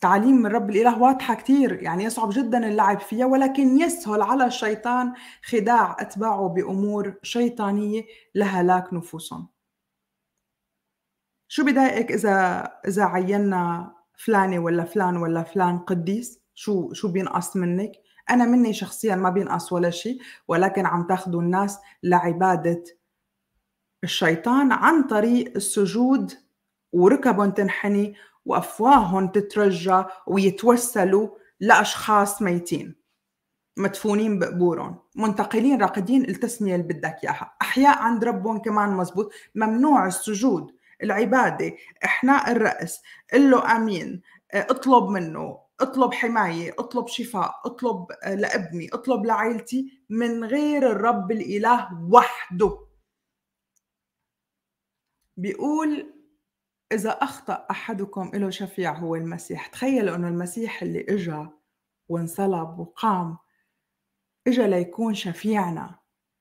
S1: تعاليم من رب الإله واضحة كثير يعني يصعب جدا اللعب فيها ولكن يسهل على الشيطان خداع أتباعه بأمور شيطانية لهلاك نفوسهم شو بضايقك اذا اذا عينا فلانه ولا فلان ولا فلان قديس شو شو بينقص منك انا مني شخصيا ما بينقص ولا شيء ولكن عم تاخذوا الناس لعباده الشيطان عن طريق السجود وركبهم تنحني وافواههم تترجى ويتوسلوا لاشخاص ميتين مدفونين بقبورهم منتقلين راقدين التسمية اللي بدك إياها أحياء عند ربهم كمان مزبوط ممنوع السجود العبادة إحناء الرأس قل له آمين آه، اطلب منه اطلب حماية اطلب شفاء اطلب آه، لابني اطلب لعائلتي من غير الرب الإله وحده بيقول إذا أخطأ أحدكم له شفيع هو المسيح تخيلوا أنه المسيح اللي إجا وانصلب وقام إجا ليكون شفيعنا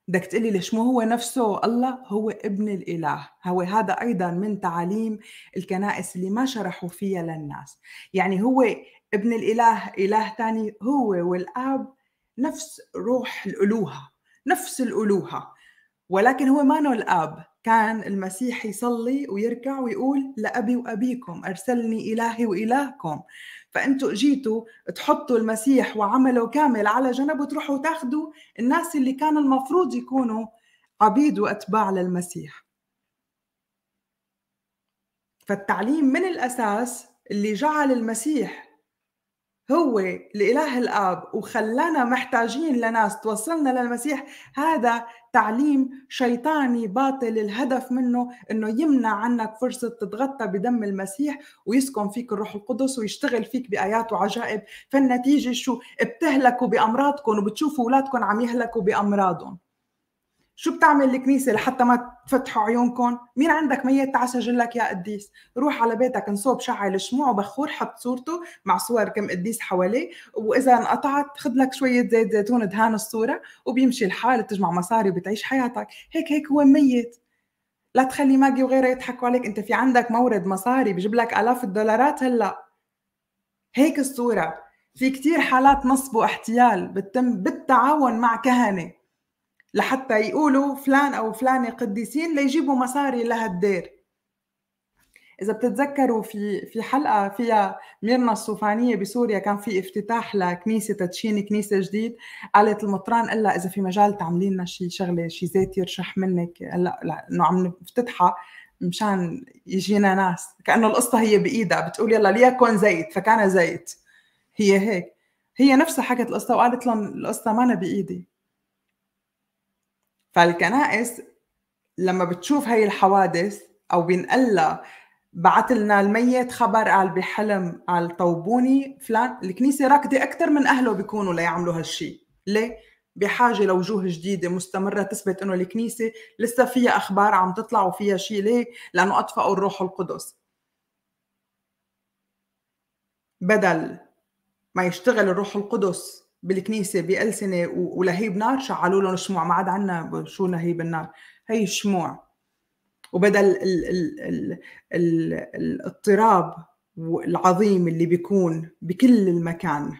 S1: بدك تقولي ليش مو هو نفسه الله هو ابن الاله هو هذا ايضا من تعاليم الكنائس اللي ما شرحوا فيها للناس يعني هو ابن الاله اله ثاني هو والاب نفس روح الالوهه نفس الالوهه ولكن هو ما الاب كان المسيح يصلي ويركع ويقول لأبي وأبيكم أرسلني إلهي وإلهكم فانتم اجيتوا تحطوا المسيح وعمله كامل على جنب وتروحوا تاخذوا الناس اللي كان المفروض يكونوا عبيد واتباع للمسيح فالتعليم من الاساس اللي جعل المسيح هو الاله الاب وخلانا محتاجين لناس توصلنا للمسيح هذا تعليم شيطاني باطل الهدف منه انه يمنع عنك فرصه تتغطى بدم المسيح ويسكن فيك الروح القدس ويشتغل فيك بايات وعجائب فالنتيجه شو بتهلكوا بامراضكم وبتشوفوا اولادكم عم يهلكوا بامراضهم شو بتعمل الكنيسه لحتى ما تفتحوا عيونكم؟ مين عندك ميت تعال سجل لك يا قديس، روح على بيتك انصب شعل شموع وبخور حط صورته مع صور كم قديس حواليه، واذا انقطعت خذ لك شويه زيت زيتون دهان الصوره وبيمشي الحال بتجمع مصاري وبتعيش حياتك، هيك هيك هو ميت. لا تخلي ماجي وغيرها يضحكوا عليك، انت في عندك مورد مصاري بجيب لك الاف الدولارات هلا. هيك الصوره، في كتير حالات نصب واحتيال بتتم بالتعاون مع كهنه لحتى يقولوا فلان او فلانه قديسين ليجيبوا مصاري لهالدير اذا بتتذكروا في في حلقه فيها ميرنا الصوفانيه بسوريا كان في افتتاح لكنيسه تدشين كنيسه جديد قالت المطران الا اذا في مجال تعملي لنا شيء شغله شيء زيت يرشح منك هلا انه عم نفتتحها مشان يجينا ناس كانه القصه هي بايدها بتقول يلا ليكن زيت فكان زيت هي هيك هي نفسها حكت القصه وقالت لهم القصه ما أنا بايدي فالكنائس لما بتشوف هاي الحوادث او بينقلها بعت لنا الميت خبر قال بحلم قال طوبوني فلان الكنيسه راكده اكثر من اهله بيكونوا ليعملوا هالشيء ليه بحاجه لوجوه جديده مستمره تثبت انه الكنيسه لسه فيها اخبار عم تطلع وفيها شيء ليه لانه اطفأوا الروح القدس بدل ما يشتغل الروح القدس بالكنيسه بألسنه ولهيب نار شعلوا لهم الشموع ما عاد عنا شو لهيب النار هي الشموع وبدل ال ال ال ال الاضطراب العظيم اللي بيكون بكل المكان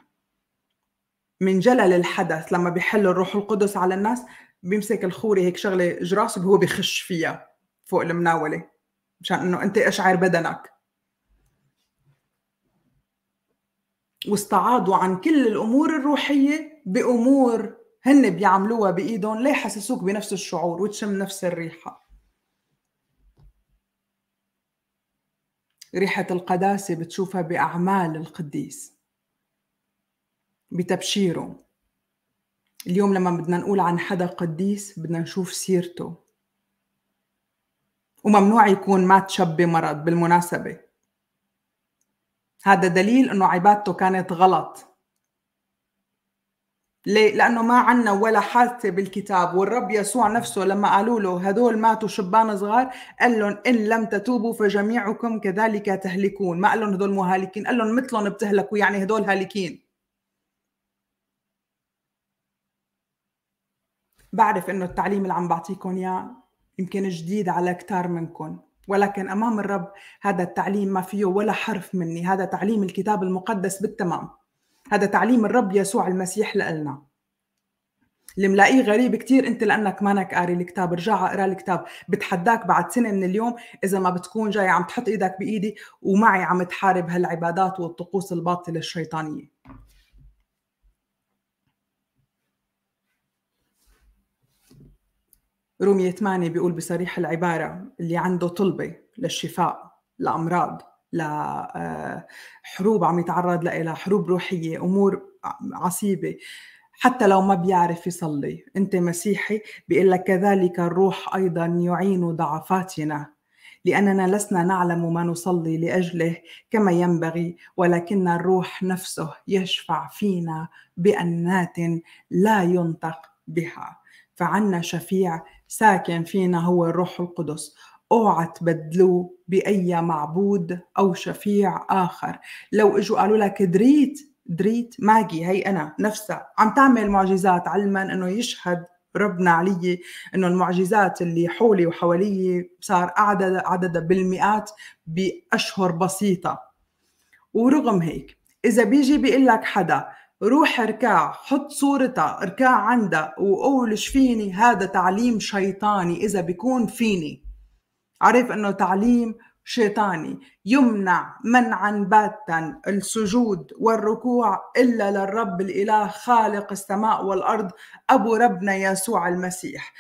S1: من جلل الحدث لما بيحل الروح القدس على الناس بيمسك الخوري هيك شغله جراسه وهو بيخش فيها فوق المناوله مشان انه انت اشعر بدنك واستعاضوا عن كل الامور الروحيه بامور هن بيعملوها بايدهم ليحسسوك بنفس الشعور وتشم نفس الريحه ريحه القداسه بتشوفها باعمال القديس بتبشيره اليوم لما بدنا نقول عن حدا قديس بدنا نشوف سيرته وممنوع يكون ما تشبي مرض بالمناسبه هذا دليل انه عبادته كانت غلط ليه؟ لأنه ما عنا ولا حادثة بالكتاب والرب يسوع نفسه لما قالوا له هدول ماتوا شبان صغار قال لهم إن لم تتوبوا فجميعكم كذلك تهلكون ما قال لهم هدول مهالكين قال لهم مثلهم بتهلكوا يعني هدول هالكين بعرف إنه التعليم اللي عم بعطيكم إياه يمكن جديد على كتار منكم ولكن امام الرب هذا التعليم ما فيه ولا حرف مني هذا تعليم الكتاب المقدس بالتمام هذا تعليم الرب يسوع المسيح لنا اللي ملاقيه غريب كتير انت لانك مانك قاري الكتاب ارجع اقرا الكتاب بتحداك بعد سنه من اليوم اذا ما بتكون جاي عم تحط ايدك بايدي ومعي عم تحارب هالعبادات والطقوس الباطله الشيطانيه رومية 8 بيقول بصريح العبارة اللي عنده طلبة للشفاء لأمراض لحروب آه، عم يتعرض لها حروب روحية أمور عصيبة حتى لو ما بيعرف يصلي أنت مسيحي بيقول لك كذلك الروح أيضا يعين ضعفاتنا لأننا لسنا نعلم ما نصلي لأجله كما ينبغي ولكن الروح نفسه يشفع فينا بأنات لا ينطق بها فعنا شفيع ساكن فينا هو الروح القدس اوعى تبدلوه باي معبود او شفيع اخر لو اجوا قالوا لك دريت دريت ماجي هي انا نفسها عم تعمل معجزات علما انه يشهد ربنا علي انه المعجزات اللي حولي وحوالي صار عدد عددها بالمئات باشهر بسيطه ورغم هيك اذا بيجي بيقول لك حدا روح اركع حط صورتها اركع عندها وقول شفيني هذا تعليم شيطاني إذا بيكون فيني عارف أنه تعليم شيطاني يمنع منعا باتا السجود والركوع الا للرب الاله خالق السماء والارض ابو ربنا يسوع المسيح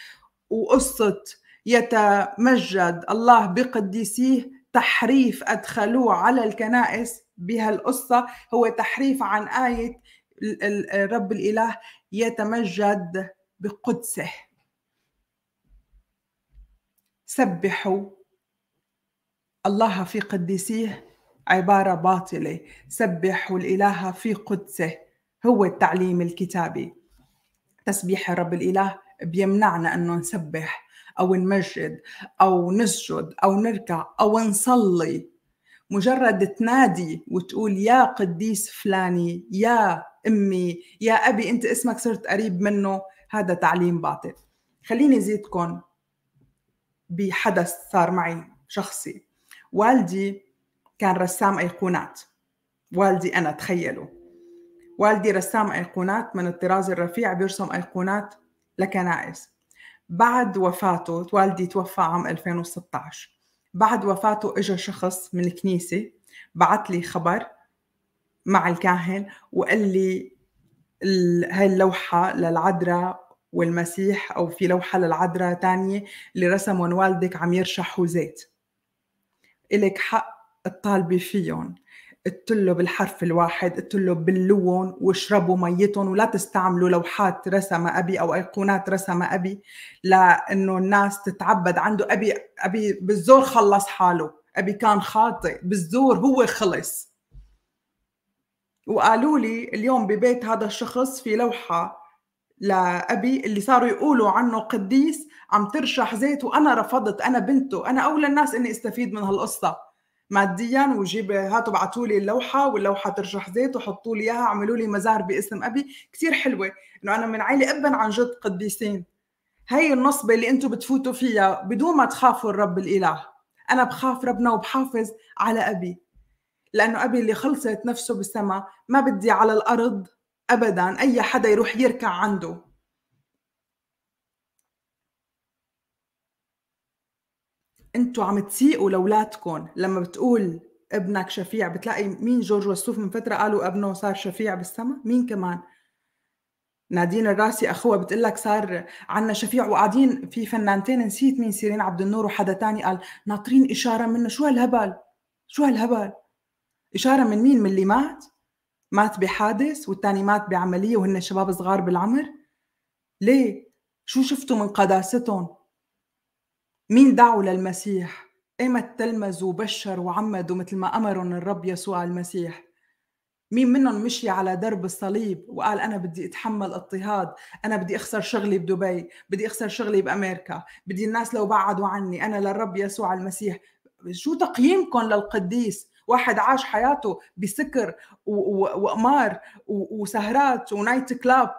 S1: وقصه يتمجد الله بقديسيه تحريف ادخلوه على الكنائس بهالقصه هو تحريف عن ايه الرب الإله يتمجد بقدسه سبحوا الله في قديسيه عبارة باطلة سبحوا الإله في قدسه هو التعليم الكتابي تسبيح الرب الإله بيمنعنا أنه نسبح أو نمجد أو نسجد أو نركع أو نصلي مجرد تنادي وتقول يا قديس فلاني يا امي يا ابي انت اسمك صرت قريب منه هذا تعليم باطل خليني زيدكم بحدث صار معي شخصي والدي كان رسام ايقونات والدي انا تخيلوا والدي رسام ايقونات من الطراز الرفيع بيرسم ايقونات لكنائس بعد وفاته والدي توفى عام 2016 بعد وفاته اجى شخص من الكنيسه بعث لي خبر مع الكاهن وقال لي هاي اللوحة للعذراء والمسيح أو في لوحة للعذراء تانية اللي رسمهم والدك عم يرشحوا زيت إلك حق تطالبي فيهم قلت له بالحرف الواحد قلت له بلوهم واشربوا ميتهم ولا تستعملوا لوحات رسم ابي او ايقونات رسم ابي لانه الناس تتعبد عنده ابي ابي بالزور خلص حاله ابي كان خاطئ بالزور هو خلص وقالوا لي اليوم ببيت هذا الشخص في لوحه لابي اللي صاروا يقولوا عنه قديس عم ترشح زيت وانا رفضت انا بنته انا اولى الناس اني استفيد من هالقصه ماديا وجيب هاتوا بعثوا لي اللوحه واللوحه ترشح زيت وحطوا لي اياها عملوا لي مزار باسم ابي كثير حلوه انه انا من عائله ابا عن جد قديسين هي النصبه اللي انتم بتفوتوا فيها بدون ما تخافوا الرب الاله انا بخاف ربنا وبحافظ على ابي لانه ابي اللي خلصت نفسه بالسما ما بدي على الارض ابدا اي حدا يروح يركع عنده انتوا عم تسيئوا لاولادكم لما بتقول ابنك شفيع بتلاقي مين جورج وسوف من فتره قالوا ابنه صار شفيع بالسما مين كمان نادين الراسي اخوها بتقول لك صار عنا شفيع وقاعدين في فنانتين نسيت مين سيرين عبد النور وحدا تاني قال ناطرين اشاره منه شو هالهبل شو هالهبل إشارة من مين؟ من اللي مات؟ مات بحادث والثاني مات بعملية وهن شباب صغار بالعمر؟ ليه؟ شو شفتوا من قداستهم؟ مين دعوا للمسيح؟ ايمت تلمذوا وبشروا وعمدوا مثل ما أمرهم الرب يسوع المسيح؟ مين منهم مشي على درب الصليب وقال انا بدي اتحمل اضطهاد، انا بدي اخسر شغلي بدبي، بدي اخسر شغلي بامريكا، بدي الناس لو بعدوا عني، انا للرب يسوع المسيح، شو تقييمكم للقديس؟ واحد عاش حياته بسكر وقمار وسهرات ونايت كلاب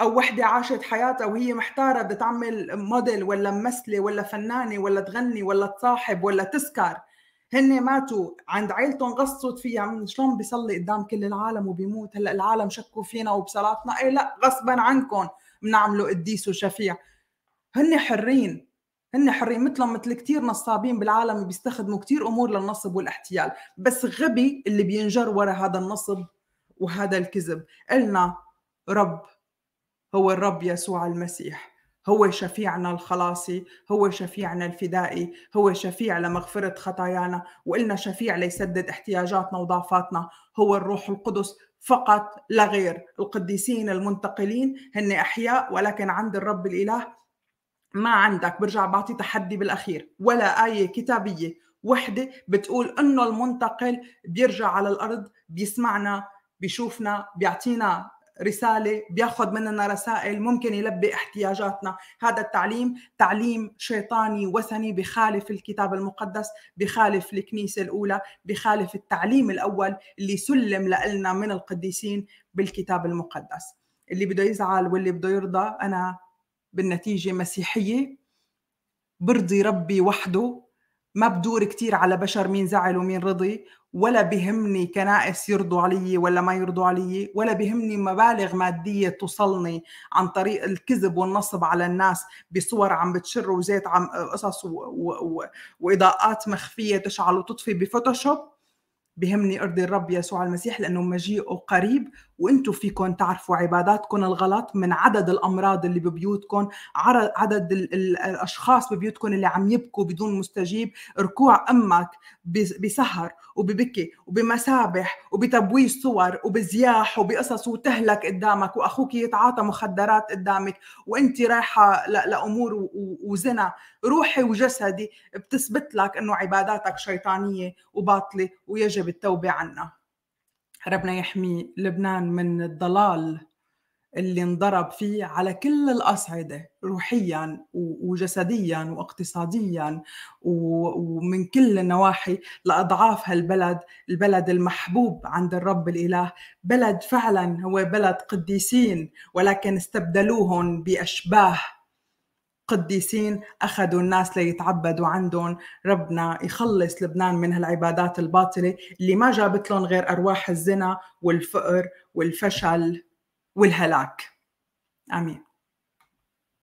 S1: او وحده عاشت حياتها وهي محتاره بدها تعمل موديل ولا ممثله ولا فنانه ولا تغني ولا تصاحب ولا تسكر هن ماتوا عند عيلتهم غصت فيها شلون بيصلي قدام كل العالم وبيموت هلا العالم شكوا فينا وبصلاتنا اي لا غصبا عنكم بنعمله قديس وشفيع هن حرين هن حرين مثلهم مثل كثير نصابين بالعالم بيستخدموا كثير امور للنصب والاحتيال بس غبي اللي بينجر ورا هذا النصب وهذا الكذب قلنا رب هو الرب يسوع المسيح هو شفيعنا الخلاصي هو شفيعنا الفدائي هو شفيع لمغفرة خطايانا وإلنا شفيع ليسدد احتياجاتنا وضعفاتنا هو الروح القدس فقط لا غير القديسين المنتقلين هن أحياء ولكن عند الرب الإله ما عندك برجع بعطي تحدي بالاخير ولا ايه كتابيه وحده بتقول انه المنتقل بيرجع على الارض بيسمعنا بيشوفنا بيعطينا رساله بياخذ مننا رسائل ممكن يلبي احتياجاتنا هذا التعليم تعليم شيطاني وثني بخالف الكتاب المقدس بخالف الكنيسه الاولى بخالف التعليم الاول اللي سلم لنا من القديسين بالكتاب المقدس اللي بده يزعل واللي بده يرضى انا بالنتيجه مسيحيه برضي ربي وحده ما بدور كتير على بشر مين زعل ومين رضي ولا بهمني كنائس يرضوا علي ولا ما يرضوا علي ولا بهمني مبالغ مادية توصلني عن طريق الكذب والنصب على الناس بصور عم بتشر وزيت عم قصص و... و... و... وإضاءات مخفية تشعل وتطفي بفوتوشوب بهمني أرضي الرب يسوع المسيح لأنه مجيئه قريب وانتم فيكم تعرفوا عباداتكم الغلط من عدد الامراض اللي ببيوتكم عدد الاشخاص ببيوتكم اللي عم يبكوا بدون مستجيب ركوع امك بسهر وببكي وبمسابح وبتبويج صور وبزياح وبقصص وتهلك قدامك واخوك يتعاطى مخدرات قدامك وانت رايحه لامور وزنا روحي وجسدي بتثبت لك انه عباداتك شيطانيه وباطله ويجب التوبه عنها ربنا يحمي لبنان من الضلال اللي انضرب فيه على كل الأصعدة روحيا وجسديا واقتصاديا ومن كل النواحي لأضعاف هالبلد البلد المحبوب عند الرب الإله بلد فعلا هو بلد قديسين ولكن استبدلوهم بأشباه قديسين أخذوا الناس ليتعبدوا عندهم ربنا يخلص لبنان من هالعبادات الباطلة اللي ما جابت لهم غير أرواح الزنا والفقر والفشل والهلاك آمين